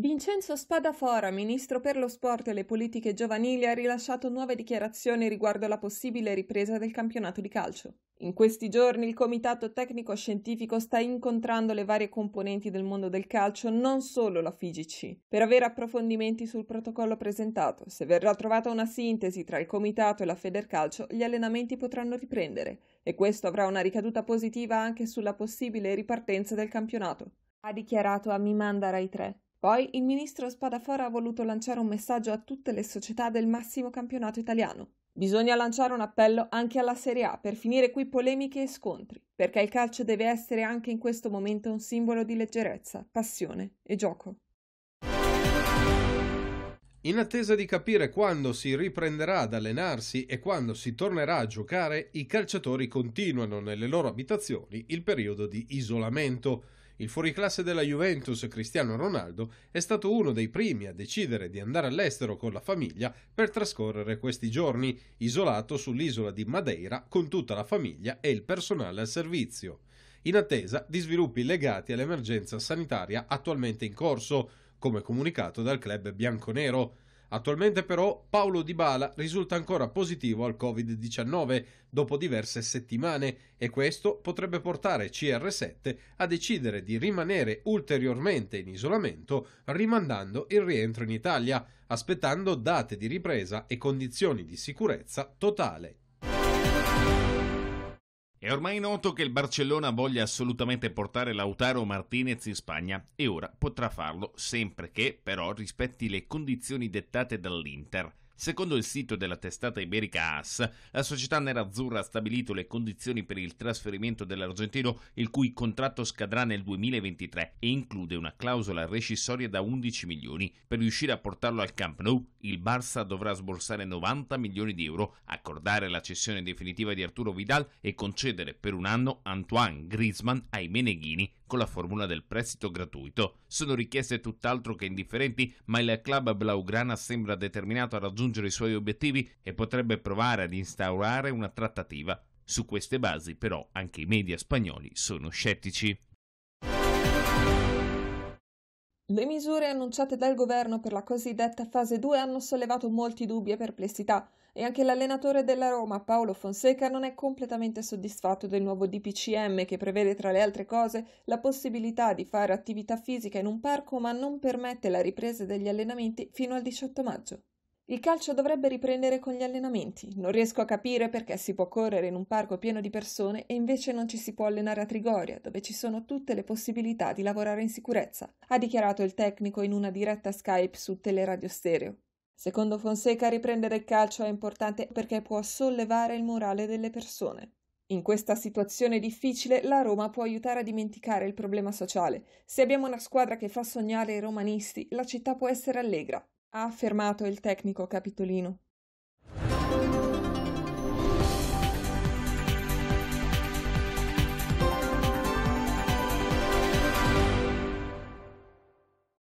Vincenzo Spadafora, ministro per lo sport e le politiche giovanili, ha rilasciato nuove dichiarazioni riguardo alla possibile ripresa del campionato di calcio. In questi giorni il Comitato Tecnico Scientifico sta incontrando le varie componenti del mondo del calcio, non solo la FIGC, per avere approfondimenti sul protocollo presentato. Se verrà trovata una sintesi tra il Comitato e la Federcalcio, gli allenamenti potranno riprendere e questo avrà una ricaduta positiva anche sulla possibile ripartenza del campionato. Ha dichiarato a Mi Rai 3. Poi il ministro Spadafora ha voluto lanciare un messaggio a tutte le società del massimo campionato italiano. Bisogna lanciare un appello anche alla Serie A per finire qui polemiche e scontri, perché il calcio deve essere anche in questo momento un simbolo di leggerezza, passione e gioco. In attesa di capire quando si riprenderà ad allenarsi e quando si tornerà a giocare, i calciatori continuano nelle loro abitazioni il periodo di isolamento. Il fuoriclasse della Juventus Cristiano Ronaldo è stato uno dei primi a decidere di andare all'estero con la famiglia per trascorrere questi giorni, isolato sull'isola di Madeira con tutta la famiglia e il personale al servizio, in attesa di sviluppi legati all'emergenza sanitaria attualmente in corso, come comunicato dal club bianconero, Attualmente però Paolo Di Bala risulta ancora positivo al Covid-19 dopo diverse settimane e questo potrebbe portare CR7 a decidere di rimanere ulteriormente in isolamento rimandando il rientro in Italia, aspettando date di ripresa e condizioni di sicurezza totale. È ormai noto che il Barcellona voglia assolutamente portare Lautaro Martinez in Spagna e ora potrà farlo sempre che però rispetti le condizioni dettate dall'Inter. Secondo il sito della testata iberica AS, la società nerazzurra ha stabilito le condizioni per il trasferimento dell'argentino, il cui contratto scadrà nel 2023 e include una clausola rescissoria da 11 milioni. Per riuscire a portarlo al Camp Nou, il Barça dovrà sborsare 90 milioni di euro, accordare la cessione definitiva di Arturo Vidal e concedere per un anno Antoine Griezmann ai Meneghini con la formula del prestito gratuito. Sono richieste tutt'altro che indifferenti, ma il club blaugrana sembra determinato a raggiungere i suoi obiettivi e potrebbe provare ad instaurare una trattativa. Su queste basi, però, anche i media spagnoli sono scettici. Le misure annunciate dal governo per la cosiddetta fase 2 hanno sollevato molti dubbi e perplessità e anche l'allenatore della Roma, Paolo Fonseca, non è completamente soddisfatto del nuovo DPCM che prevede tra le altre cose la possibilità di fare attività fisica in un parco ma non permette la ripresa degli allenamenti fino al 18 maggio. Il calcio dovrebbe riprendere con gli allenamenti. Non riesco a capire perché si può correre in un parco pieno di persone e invece non ci si può allenare a Trigoria, dove ci sono tutte le possibilità di lavorare in sicurezza, ha dichiarato il tecnico in una diretta Skype su Teleradio Stereo. Secondo Fonseca riprendere il calcio è importante perché può sollevare il morale delle persone. In questa situazione difficile la Roma può aiutare a dimenticare il problema sociale. Se abbiamo una squadra che fa sognare i romanisti, la città può essere allegra. Ha affermato il tecnico capitolino.